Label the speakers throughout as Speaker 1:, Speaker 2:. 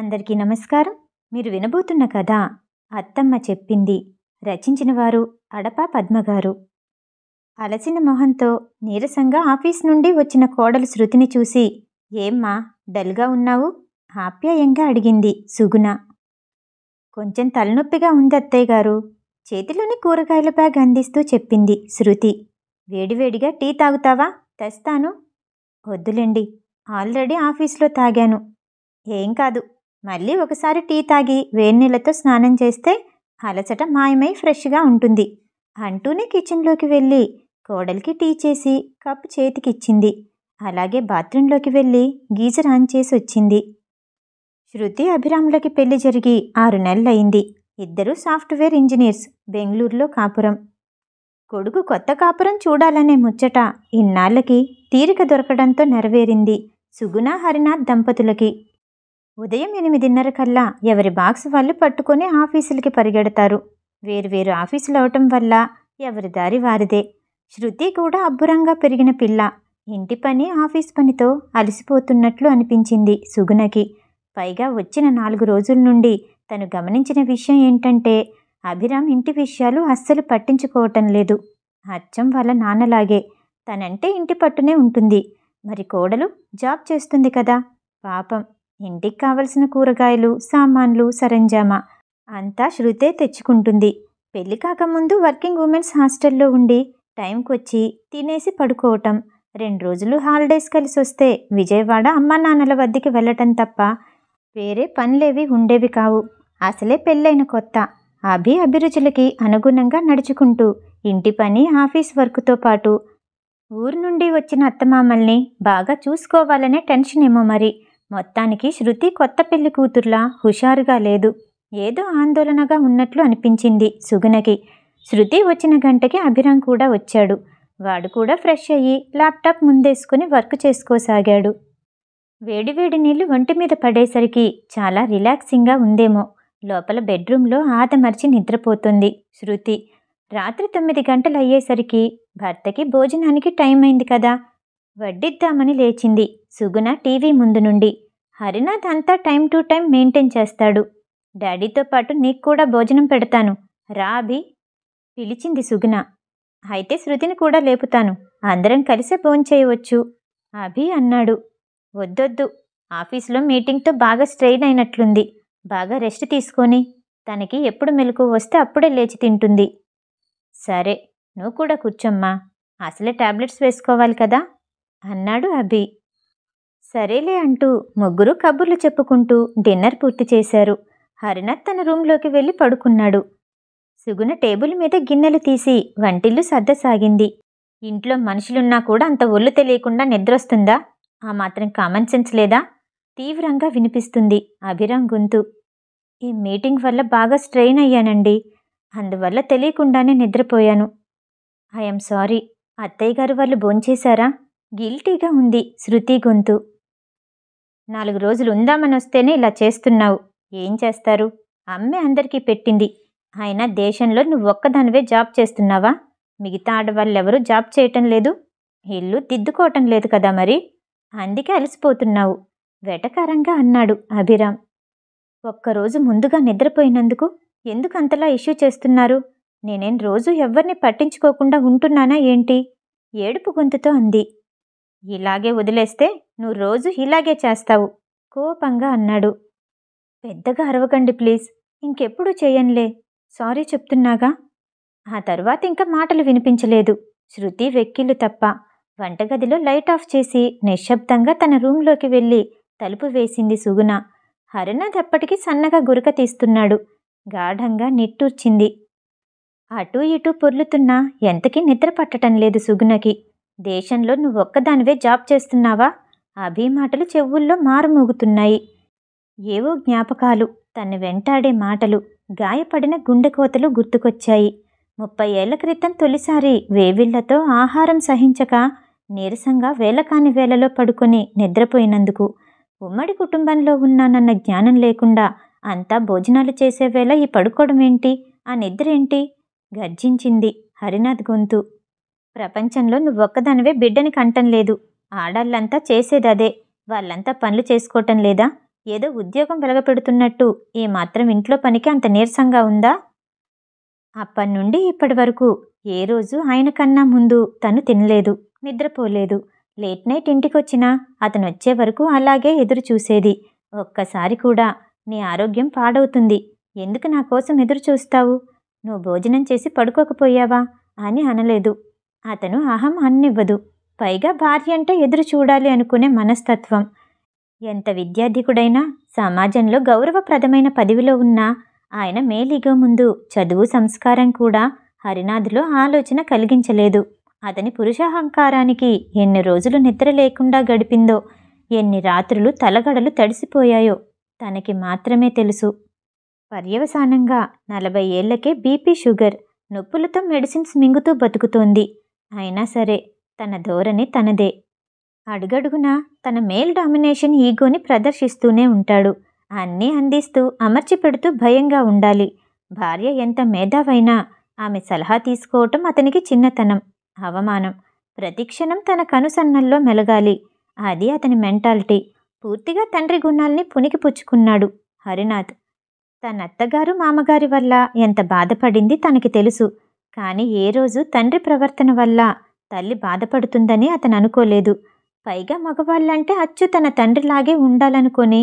Speaker 1: అందరికీ నమస్కారం మీరు వినబోతున్న కథ అత్తమ్మ చెప్పింది రచించిన వారు అడపా పద్మగారు అలసిన మొహంతో నీరసంగా ఆఫీస్ నుండి వచ్చిన కోడలు శృతిని చూసి ఏమ్మా డల్గా ఉన్నావు ఆప్యాయంగా అడిగింది సుగుణ కొంచెం తలనొప్పిగా ఉంది అత్తయ్య గారు చేతిలోని కూరగాయల బ్యాగ్ అందిస్తూ చెప్పింది శృతి వేడివేడిగా టీ తాగుతావా తెస్తాను వద్దులేండి ఆల్రెడీ ఆఫీస్లో తాగాను ఏం కాదు మళ్ళీ ఒకసారి టీ తాగి నీళ్ళతో స్నానం చేస్తే అలసట మాయమై ఫ్రెష్గా ఉంటుంది అంటూనే కిచెన్లోకి వెళ్ళి కోడలికి టీ చేసి కప్పు చేతికిచ్చింది అలాగే బాత్రూంలోకి వెళ్ళి గీజర్ ఆన్ చేసి వచ్చింది శృతి అభిరాములకి పెళ్లి జరిగి ఆరు నెలలయింది ఇద్దరు సాఫ్ట్వేర్ ఇంజనీర్స్ బెంగళూరులో కాపురం కొడుకు కొత్త కాపురం చూడాలనే ముచ్చట ఇన్నాళ్ళకి తీరిక దొరకడంతో నెరవేరింది సుగుణ హరినాథ్ దంపతులకి ఉదయం ఎనిమిదిన్నర కల్లా ఎవరి బాక్స్ వాళ్ళు పట్టుకొని ఆఫీసులకి పరిగెడతారు వేరువేరు ఆఫీసులు అవటం వల్ల ఎవరి దారి వారిదే శృతి కూడా అబ్బురంగా పెరిగిన పిల్ల ఇంటి పని ఆఫీస్ పనితో అలసిపోతున్నట్లు అనిపించింది సుగుణకి పైగా వచ్చిన నాలుగు రోజుల నుండి తను గమనించిన విషయం ఏంటంటే అభిరామ్ ఇంటి విషయాలు అస్సలు పట్టించుకోవటం లేదు అచ్చం వాళ్ళ నాన్నలాగే తనంటే ఇంటి పట్టునే ఉంటుంది మరి కోడలు జాబ్ చేస్తుంది కదా పాపం ఇంటికి కావలసిన కూరగాయలు సామాన్లు సరంజామా అంతా శృతే తెచ్చుకుంటుంది పెళ్లి కాకముందు వర్కింగ్ ఉమెన్స్ హాస్టల్లో ఉండి టైంకి వచ్చి తినేసి పడుకోవటం రెండు రోజులు హాలిడేస్ కలిసి వస్తే విజయవాడ అమ్మా నాన్నల వద్దకి వెళ్ళటం తప్ప వేరే పనులేవి ఉండేవి కావు అసలే పెళ్ళైన కొత్త అభి అభిరుచులకి అనుగుణంగా నడుచుకుంటూ ఇంటి పని ఆఫీస్ వర్క్తో పాటు ఊరు నుండి వచ్చిన అత్తమామల్ని బాగా చూసుకోవాలనే టెన్షన్ ఏమో మరి మొత్తానికి శృతి కొత్త పెళ్లి కూతుర్లా హుషారుగా లేదు ఏదో ఆందోళనగా ఉన్నట్లు అనిపించింది సుగుణకి శృతి వచ్చిన గంటకి అభిరామ్ కూడా వచ్చాడు వాడు కూడా ఫ్రెష్ అయ్యి ల్యాప్టాప్ ముందేసుకుని వర్క్ చేసుకోసాగాడు వేడివేడి నీళ్లు ఒంటి మీద పడేసరికి చాలా రిలాక్సింగ్గా ఉందేమో లోపల బెడ్రూమ్లో ఆదమర్చి నిద్రపోతుంది శృతి రాత్రి తొమ్మిది గంటలు అయ్యేసరికి భర్తకి భోజనానికి టైం అయింది కదా వడ్డిద్దామని లేచింది సుగుణ టీవీ ముందు నుండి హరినాథ్ అంతా టైం టు టైం మెయింటైన్ చేస్తాడు డాడీతో పాటు నీకు కూడా భోజనం పెడతాను రాబి పిలిచింది సుగుణ అయితే శృతిని కూడా లేపుతాను అందరం కలిసే చేయవచ్చు అభి అన్నాడు వద్దొద్దు ఆఫీస్లో మీటింగ్తో బాగా స్ట్రెయిన్ అయినట్లుంది బాగా రెస్ట్ తీసుకొని తనకి ఎప్పుడు మెలకు వస్తే అప్పుడే లేచి తింటుంది సరే నువ్వు కూడా కూర్చోమ్మా అసలే టాబ్లెట్స్ వేసుకోవాలి కదా అన్నాడు అభి సరేలే అంటూ ముగ్గురు కబుర్లు చెప్పుకుంటూ డిన్నర్ పూర్తి చేశారు హరినాథ్ తన రూంలోకి వెళ్ళి పడుకున్నాడు సుగుణ టేబుల్ మీద గిన్నెలు తీసి వంటిల్లు సర్దసాగింది ఇంట్లో మనుషులున్నా కూడా అంత ఒళ్ళు తెలియకుండా నిద్రొస్తుందా ఆ మాత్రం కామన్ సెన్స్ లేదా తీవ్రంగా వినిపిస్తుంది అభిరామ్ గొంతు ఈ మీటింగ్ వల్ల బాగా స్ట్రెయిన్ అయ్యానండి అందువల్ల తెలియకుండానే నిద్రపోయాను ఐఎమ్ సారీ అత్తయ్య గారు వాళ్ళు భోంచేశారా గిల్టీగా ఉంది శృతి గొంతు నాలుగు రోజులు ఉందామని వస్తేనే ఇలా చేస్తున్నావు ఏం చేస్తారు అమ్మే అందరికీ పెట్టింది ఆయన దేశంలో నువ్వు ఒక్కదానివే జాబ్ చేస్తున్నావా మిగతా ఆడవాళ్ళెవరూ జాబ్ చేయటం లేదు ఇల్లు దిద్దుకోవటం లేదు కదా మరి అందుకే అలసిపోతున్నావు వెటకారంగా అన్నాడు అభిరామ్ ఒక్కరోజు ముందుగా నిద్రపోయినందుకు ఎందుకంతలా ఇష్యూ చేస్తున్నారు నేనేం రోజు ఎవ్వరిని పట్టించుకోకుండా ఉంటున్నానా ఏంటి ఏడుపు గొంతుతో అంది ఇలాగే వదిలేస్తే నువ్వు రోజు ఇలాగే చేస్తావు కోపంగా అన్నాడు పెద్దగా అరవకండి ప్లీజ్ ఇంకెప్పుడు చేయనులే సారీ చెప్తున్నాగా ఆ తర్వాత ఇంకా మాటలు వినిపించలేదు శృతి వెక్కిళ్ళు తప్ప వంటగదిలో లైట్ ఆఫ్ చేసి నిశ్శబ్దంగా తన రూంలోకి వెళ్ళి తలుపు వేసింది సుగుణ హరినాథ్ అప్పటికి సన్నగా గురక తీస్తున్నాడు గాఢంగా నిట్టూర్చింది అటూ ఇటూ పొర్లుతున్నా ఎంతకీ నిద్ర పట్టటం లేదు సుగుణకి దేశంలో నువ్వు ఒక్కదానివే జాబ్ చేస్తున్నావా అభీ మాటలు చెవుల్లో మారుమోగుతున్నాయి ఏవో జ్ఞాపకాలు తను వెంటాడే మాటలు గాయపడిన గుండెకోతలు గుర్తుకొచ్చాయి ముప్పై ఏళ్ల క్రితం తొలిసారి వేవిళ్లతో ఆహారం సహించక నీరసంగా వేలకాని వేలలో పడుకొని నిద్రపోయినందుకు ఉమ్మడి కుటుంబంలో ఉన్నానన్న జ్ఞానం లేకుండా అంతా భోజనాలు చేసేవేళ ఈ పడుకోవడం ఏంటి ఆ నిద్ర ఏంటి గర్జించింది హరినాథ్ గొంతు ప్రపంచంలో నువ్వు ఒక్కదానివే బిడ్డని కంటం లేదు ఆడాళ్ళంతా చేసేదదే వాళ్ళంతా పనులు చేసుకోవటం లేదా ఏదో ఉద్యోగం వెలగపెడుతున్నట్టు ఏమాత్రం ఇంట్లో పనికి అంత నీరసంగా ఉందా అప్పటి నుండి ఇప్పటి వరకు ఏ రోజు ఆయన కన్నా ముందు తను తినలేదు నిద్రపోలేదు లేట్ నైట్ ఇంటికొచ్చినా అతను వచ్చే వరకు అలాగే ఎదురు చూసేది ఒక్కసారి కూడా నీ ఆరోగ్యం పాడవుతుంది ఎందుకు నా కోసం ఎదురు చూస్తావు నువ్వు భోజనం చేసి పడుకోకపోయావా అని అనలేదు అతను అహం అన్నివ్వదు పైగా భార్య అంటే ఎదురు చూడాలి అనుకునే మనస్తత్వం ఎంత విద్యార్థికుడైనా సమాజంలో గౌరవప్రదమైన పదవిలో ఉన్నా ఆయన మేలిగో ముందు చదువు సంస్కారం కూడా హరినాథ్లో ఆలోచన కలిగించలేదు అతని పురుషాహంకారానికి ఎన్ని రోజులు నిద్ర లేకుండా గడిపిందో ఎన్ని రాత్రులు తలగడలు తడిసిపోయాయో తనకి మాత్రమే తెలుసు పర్యవసానంగా నలభై ఏళ్లకే బీపీ షుగర్ నొప్పులతో మెడిసిన్స్ మింగుతూ బతుకుతోంది అయినా సరే తన ధోరణి తనదే అడుగడుగునా తన మేల్ డామినేషన్ ఈగోని ప్రదర్శిస్తూనే ఉంటాడు అన్నీ అందిస్తూ అమర్చి పెడుతూ భయంగా ఉండాలి భార్య ఎంత మేధావైనా ఆమె సలహా తీసుకోవటం అతనికి చిన్నతనం అవమానం ప్రతిక్షణం తన కనుసన్నల్లో మెలగాలి అది అతని మెంటాలిటీ పూర్తిగా తండ్రి గుణాల్ని పుణికిపుచ్చుకున్నాడు హరినాథ్ తన అత్తగారు మామగారి వల్ల ఎంత బాధపడింది తనకి తెలుసు కానీ ఏ రోజు తండ్రి ప్రవర్తన వల్ల తల్లి బాధపడుతుందని అతను అనుకోలేదు పైగా మగవాళ్ళంటే అచ్చు తన తండ్రిలాగే ఉండాలనుకొని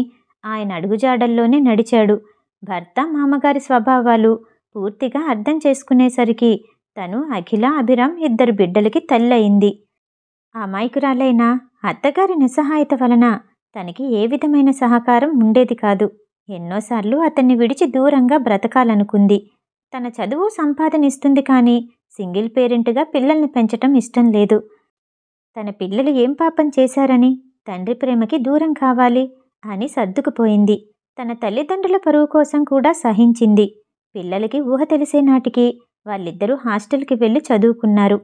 Speaker 1: ఆయన అడుగుజాడల్లోనే నడిచాడు భర్త మామగారి స్వభావాలు పూర్తిగా అర్థం చేసుకునేసరికి తను అఖిల అభిరామ్ ఇద్దరు బిడ్డలకి తల్లయింది అమాయకురాలైన అత్తగారి నిస్సహాయత వలన తనకి ఏ విధమైన సహకారం ఉండేది కాదు ఎన్నోసార్లు అతన్ని విడిచి దూరంగా బ్రతకాలనుకుంది తన చదువు సంపాదన ఇస్తుంది కానీ సింగిల్ పేరెంట్గా పిల్లల్ని పెంచటం ఇష్టం లేదు తన పిల్లలు ఏం పాపం చేశారని తండ్రి ప్రేమకి దూరం కావాలి అని సర్దుకుపోయింది తన తల్లిదండ్రుల పరువు కోసం కూడా సహించింది పిల్లలకి ఊహ తెలిసే నాటికి వాళ్ళిద్దరూ హాస్టల్కి వెళ్ళి చదువుకున్నారు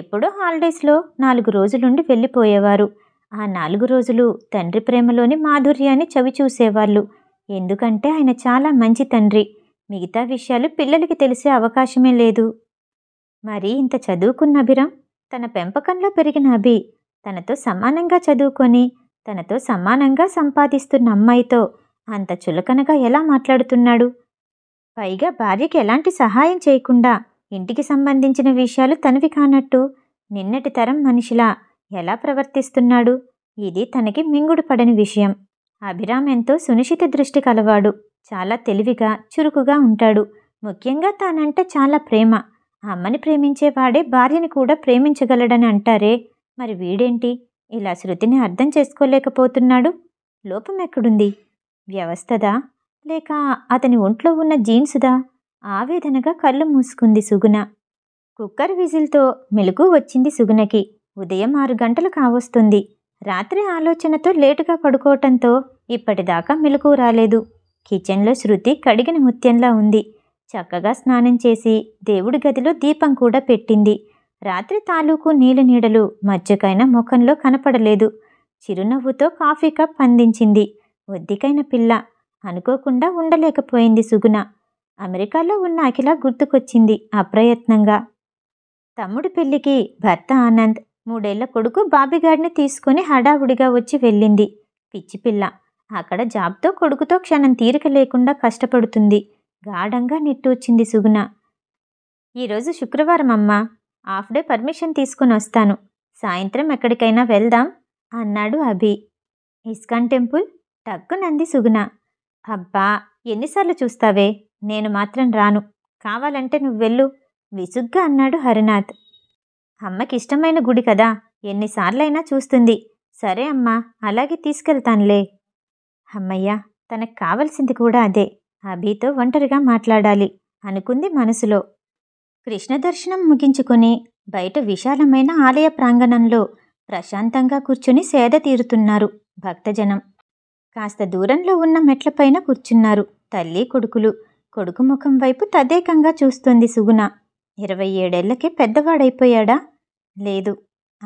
Speaker 1: ఎప్పుడో హాలిడేస్లో నాలుగు రోజులుండి వెళ్ళిపోయేవారు ఆ నాలుగు రోజులు తండ్రి ప్రేమలోని మాధుర్యాన్ని చవిచూసేవాళ్ళు ఎందుకంటే ఆయన చాలా మంచి తండ్రి మిగతా విషయాలు పిల్లలకి తెలిసే అవకాశమే లేదు మరి ఇంత చదువుకున్న అభిరామ్ తన పెంపకంలో పెరిగిన అభి తనతో సమానంగా చదువుకొని తనతో సమానంగా సంపాదిస్తున్న అమ్మాయితో అంత చులకనగా ఎలా మాట్లాడుతున్నాడు పైగా భార్యకి ఎలాంటి సహాయం చేయకుండా ఇంటికి సంబంధించిన విషయాలు తనవి కానట్టు నిన్నటి తరం మనిషిలా ఎలా ప్రవర్తిస్తున్నాడు ఇది తనకి మింగుడు పడని విషయం అభిరామ్ ఎంతో సునిశిత దృష్టి కలవాడు చాలా తెలివిగా చురుకుగా ఉంటాడు ముఖ్యంగా తానంటే చాలా ప్రేమ అమ్మని ప్రేమించేవాడే భార్యని కూడా ప్రేమించగలడని అంటారే మరి వీడేంటి ఇలా శృతిని అర్థం చేసుకోలేకపోతున్నాడు లోపం ఎక్కడుంది వ్యవస్థదా లేక అతని ఒంట్లో ఉన్న జీన్సుదా ఆవేదనగా కళ్ళు మూసుకుంది సుగుణ కుక్కర్ విజిల్తో మెలుగు వచ్చింది సుగుణకి ఉదయం ఆరు గంటలు కావస్తుంది రాత్రి ఆలోచనతో లేటుగా పడుకోవటంతో ఇప్పటిదాకా మెలకు రాలేదు కిచెన్లో శృతి కడిగిన ముత్యంలా ఉంది చక్కగా స్నానం చేసి దేవుడి గదిలో దీపం కూడా పెట్టింది రాత్రి తాలూకు నీళ్ళ నీడలు మధ్యకైన ముఖంలో కనపడలేదు చిరునవ్వుతో కాఫీ కప్ అందించింది ఒద్దికైన పిల్ల అనుకోకుండా ఉండలేకపోయింది సుగుణ అమెరికాలో ఉన్న అఖిల గుర్తుకొచ్చింది అప్రయత్నంగా తమ్ముడి పెళ్లికి భర్త ఆనంద్ మూడేళ్ల కొడుకు బాబిగాడిని తీసుకుని హడావుడిగా వచ్చి వెళ్ళింది పిచ్చిపిల్ల అక్కడ జాబ్తో కొడుకుతో క్షణం తీరిక లేకుండా కష్టపడుతుంది గాఢంగా వచ్చింది సుగుణ ఈరోజు శుక్రవారం అమ్మా హాఫ్ డే పర్మిషన్ తీసుకుని వస్తాను సాయంత్రం ఎక్కడికైనా వెళ్దాం అన్నాడు అభి ఇస్కాన్ టెంపుల్ టక్కునంది సుగుణ అబ్బా ఎన్నిసార్లు చూస్తావే నేను మాత్రం రాను కావాలంటే నువ్వు వెళ్ళు విసుగ్గా అన్నాడు హరినాథ్ అమ్మకి ఇష్టమైన గుడి కదా ఎన్నిసార్లైనా చూస్తుంది సరే అమ్మా అలాగే తీసుకెళ్తానులే అమ్మయ్యా తనకు కావలసింది కూడా అదే అభితో ఒంటరిగా మాట్లాడాలి అనుకుంది మనసులో కృష్ణ దర్శనం ముగించుకుని బయట విశాలమైన ఆలయ ప్రాంగణంలో ప్రశాంతంగా కూర్చుని సేద తీరుతున్నారు భక్తజనం కాస్త దూరంలో ఉన్న మెట్లపైన కూర్చున్నారు తల్లి కొడుకులు కొడుకు ముఖం వైపు తదేకంగా చూస్తుంది సుగుణ ఇరవై ఏడేళ్లకే పెద్దవాడైపోయాడా లేదు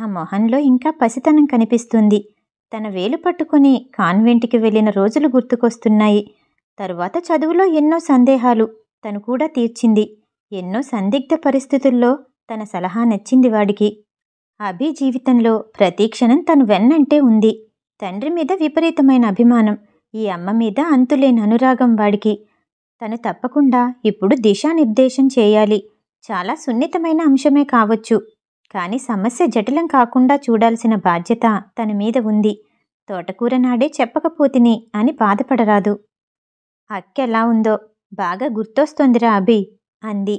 Speaker 1: ఆ మొహంలో ఇంకా పసితనం కనిపిస్తుంది తన వేలు పట్టుకుని కాన్వెంట్కి వెళ్ళిన రోజులు గుర్తుకొస్తున్నాయి తరువాత చదువులో ఎన్నో సందేహాలు తను కూడా తీర్చింది ఎన్నో సందిగ్ధ పరిస్థితుల్లో తన సలహా నచ్చింది వాడికి అభి జీవితంలో ప్రతీక్షణం తను వెన్నంటే ఉంది తండ్రి మీద విపరీతమైన అభిమానం ఈ అమ్మ మీద అంతులేని అనురాగం వాడికి తను తప్పకుండా ఇప్పుడు దిశానిర్దేశం చేయాలి చాలా సున్నితమైన అంశమే కావచ్చు కానీ సమస్య జటిలం కాకుండా చూడాల్సిన బాధ్యత తన మీద ఉంది తోటకూర నాడే చెప్పకపోతిని అని బాధపడరాదు అక్కెలా ఉందో బాగా గుర్తొస్తోందిరా అభి అంది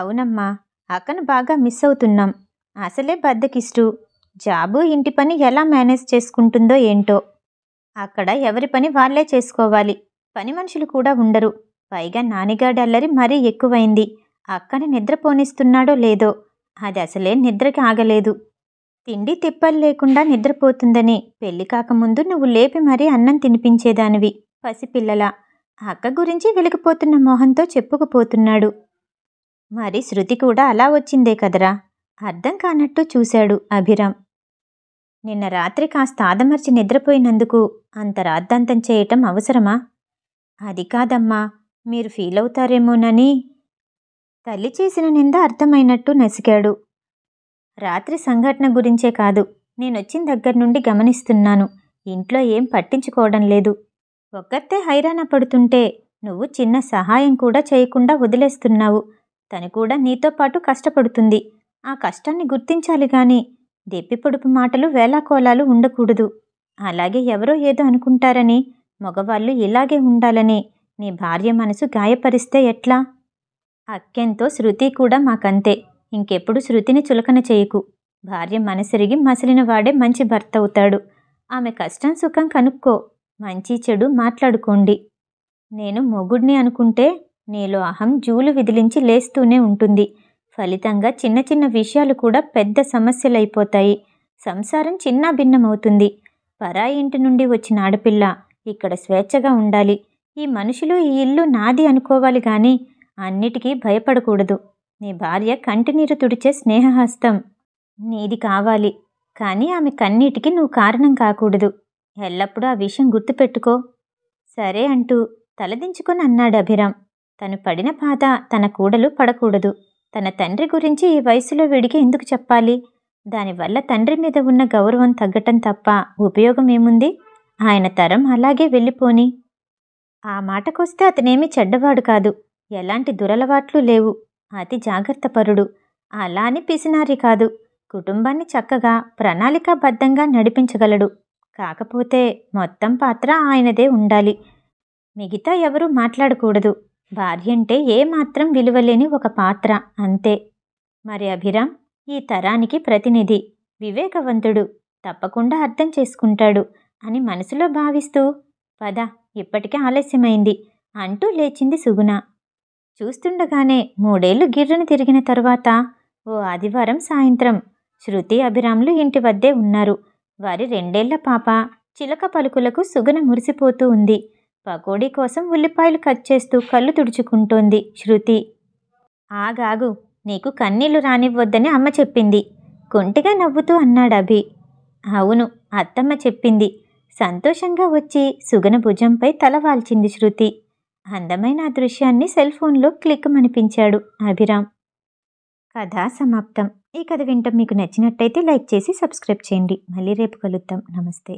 Speaker 1: అవునమ్మా అక్కను బాగా మిస్ అవుతున్నాం అసలే బద్దకిష్టు జాబు ఇంటి పని ఎలా మేనేజ్ చేసుకుంటుందో ఏంటో అక్కడ ఎవరి పని వాళ్లే చేసుకోవాలి పని మనుషులు కూడా ఉండరు పైగా నానిగాడల్లరి అల్లరి మరీ ఎక్కువైంది అక్కని నిద్రపోనిస్తున్నాడో లేదో అది అసలే నిద్రకి ఆగలేదు తిండి తిప్పలు లేకుండా నిద్రపోతుందని పెళ్లి కాకముందు నువ్వు లేపి మరీ అన్నం తినిపించేదానివి పసిపిల్లల అక్క గురించి వెలిగిపోతున్న మొహంతో చెప్పుకుపోతున్నాడు మరి శృతి కూడా అలా వచ్చిందే కదరా అర్థం కానట్టు చూశాడు అభిరామ్ నిన్న రాత్రి కాస్త ఆదమర్చి నిద్రపోయినందుకు అంత రాద్ధాంతం చేయటం అవసరమా అది కాదమ్మా మీరు ఫీల్ అవుతారేమోనని తల్లి చేసిన నింద అర్థమైనట్టు నసికాడు రాత్రి సంఘటన గురించే కాదు నేనొచ్చిన దగ్గర నుండి గమనిస్తున్నాను ఇంట్లో ఏం పట్టించుకోవడం లేదు ఒక్కతే హైరాణ పడుతుంటే నువ్వు చిన్న సహాయం కూడా చేయకుండా వదిలేస్తున్నావు తను కూడా నీతో పాటు కష్టపడుతుంది ఆ కష్టాన్ని గుర్తించాలి గాని పొడుపు మాటలు వేలాకోలాలు ఉండకూడదు అలాగే ఎవరో ఏదో అనుకుంటారని మగవాళ్ళు ఇలాగే ఉండాలని నీ భార్య మనసు గాయపరిస్తే ఎట్లా అక్కెంతో శృతి కూడా మాకంతే ఇంకెప్పుడు శృతిని చులకన చేయకు భార్య మనసిరిగి మసిలిన వాడే మంచి భర్త అవుతాడు ఆమె కష్టం సుఖం కనుక్కో మంచి చెడు మాట్లాడుకోండి నేను మొగుడిని అనుకుంటే నీలో అహం జూలు విదిలించి లేస్తూనే ఉంటుంది ఫలితంగా చిన్న చిన్న విషయాలు కూడా పెద్ద సమస్యలైపోతాయి సంసారం చిన్న భిన్నమవుతుంది పరాయి ఇంటి నుండి వచ్చిన ఆడపిల్ల ఇక్కడ స్వేచ్ఛగా ఉండాలి ఈ మనుషులు ఈ ఇల్లు నాది అనుకోవాలి కానీ అన్నిటికీ భయపడకూడదు నీ భార్య కంటినీరు తుడిచే స్నేహహస్తం నీది కావాలి కానీ ఆమె కన్నీటికి నువ్వు కారణం కాకూడదు ఎల్లప్పుడూ ఆ విషయం గుర్తుపెట్టుకో సరే అంటూ తలదించుకొని అన్నాడు అభిరామ్ తను పడిన బాధ తన కూడలు పడకూడదు తన తండ్రి గురించి ఈ వయసులో వీడికి ఎందుకు చెప్పాలి దానివల్ల తండ్రి మీద ఉన్న గౌరవం తగ్గటం తప్ప ఉపయోగం ఏముంది ఆయన తరం అలాగే వెళ్ళిపోని ఆ మాటకొస్తే అతనేమీ చెడ్డవాడు కాదు ఎలాంటి దురలవాట్లు లేవు అతి జాగ్రత్తపరుడు అలా అని పిసినారి కాదు కుటుంబాన్ని చక్కగా ప్రణాళికాబద్ధంగా నడిపించగలడు కాకపోతే మొత్తం పాత్ర ఆయనదే ఉండాలి మిగతా ఎవరూ మాట్లాడకూడదు భార్య అంటే ఏమాత్రం విలువలేని ఒక పాత్ర అంతే మరి అభిరామ్ ఈ తరానికి ప్రతినిధి వివేకవంతుడు తప్పకుండా అర్థం చేసుకుంటాడు అని మనసులో భావిస్తూ పద ఇప్పటికే ఆలస్యమైంది అంటూ లేచింది సుగుణ చూస్తుండగానే మూడేళ్లు గిర్రని తిరిగిన తరువాత ఓ ఆదివారం సాయంత్రం శృతి అభిరాములు ఇంటి వద్దే ఉన్నారు వారి రెండేళ్ల పాప చిలక పలుకులకు సుగన మురిసిపోతూ ఉంది పకోడీ కోసం ఉల్లిపాయలు కట్ చేస్తూ కళ్ళు తుడుచుకుంటోంది శృతి ఆగాగు నీకు కన్నీళ్లు రానివ్వద్దని అమ్మ చెప్పింది కొంటిగా నవ్వుతూ అన్నాడు అభి అవును అత్తమ్మ చెప్పింది సంతోషంగా వచ్చి సుగన భుజంపై తలవాల్చింది శృతి అందమైన ఆ దృశ్యాన్ని సెల్ ఫోన్లో క్లిక్ అనిపించాడు అభిరామ్ కథ సమాప్తం ఈ కథ వింటాం మీకు నచ్చినట్టయితే లైక్ చేసి సబ్స్క్రైబ్ చేయండి మళ్ళీ రేపు కలుద్దాం నమస్తే